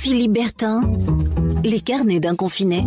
Philippe Bertin, les carnets d'un confiné.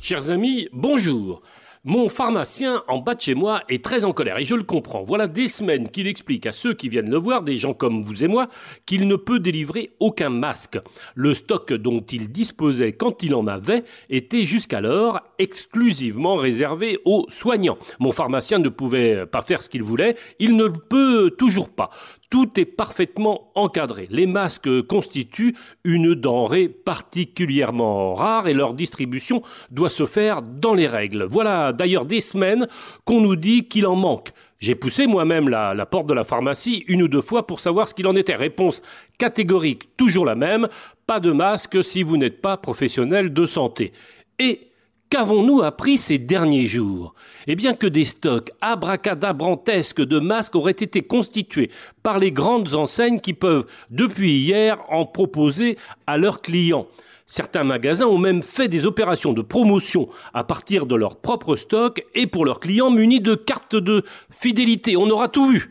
Chers amis, bonjour. Mon pharmacien en bas de chez moi est très en colère et je le comprends. Voilà des semaines qu'il explique à ceux qui viennent le voir, des gens comme vous et moi, qu'il ne peut délivrer aucun masque. Le stock dont il disposait quand il en avait était jusqu'alors exclusivement réservé aux soignants. Mon pharmacien ne pouvait pas faire ce qu'il voulait, il ne peut toujours pas. Tout est parfaitement encadré. Les masques constituent une denrée particulièrement rare et leur distribution doit se faire dans les règles. Voilà d'ailleurs des semaines qu'on nous dit qu'il en manque. J'ai poussé moi-même la, porte de la pharmacie une ou deux fois pour savoir ce qu'il en était. Réponse catégorique, toujours la même, pas de masque si vous n'êtes pas professionnel de santé. Et Qu'avons-nous appris ces derniers jours Eh bien que des stocks abracadabrantesques de masques auraient été constitués par les grandes enseignes qui peuvent, depuis hier, en proposer à leurs clients. Certains magasins ont même fait des opérations de promotion à partir de leurs propres stocks et pour leurs clients munis de cartes de fidélité. On aura tout vu.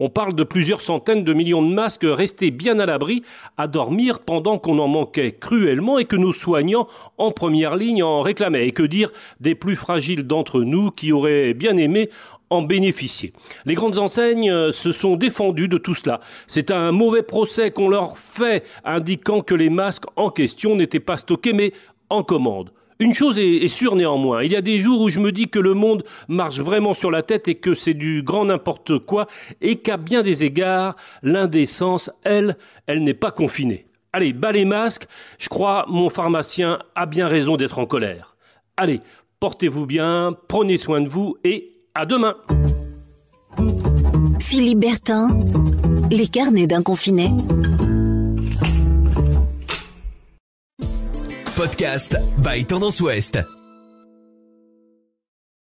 On parle de plusieurs centaines de millions de masques restés bien à l'abri, à dormir pendant qu'on en manquait cruellement et que nos soignants en première ligne en réclamaient. Et que dire des plus fragiles d'entre nous qui auraient bien aimé en bénéficier. Les grandes enseignes euh, se sont défendues de tout cela. C'est un mauvais procès qu'on leur fait, indiquant que les masques en question n'étaient pas stockés mais en commande. Une chose est, sûre néanmoins, il y a des jours où je me dis que le monde marche vraiment sur la tête et que c'est du grand n'importe quoi et qu'à bien des égards, l'indécence, elle, elle n'est pas confinée. Allez, bas les masques, je crois mon pharmacien a bien raison d'être en colère. Allez, portez-vous bien, prenez soin de vous et à demain. Philippe Bertin, les carnets d'un confiné. Podcast by Tendance Ouest.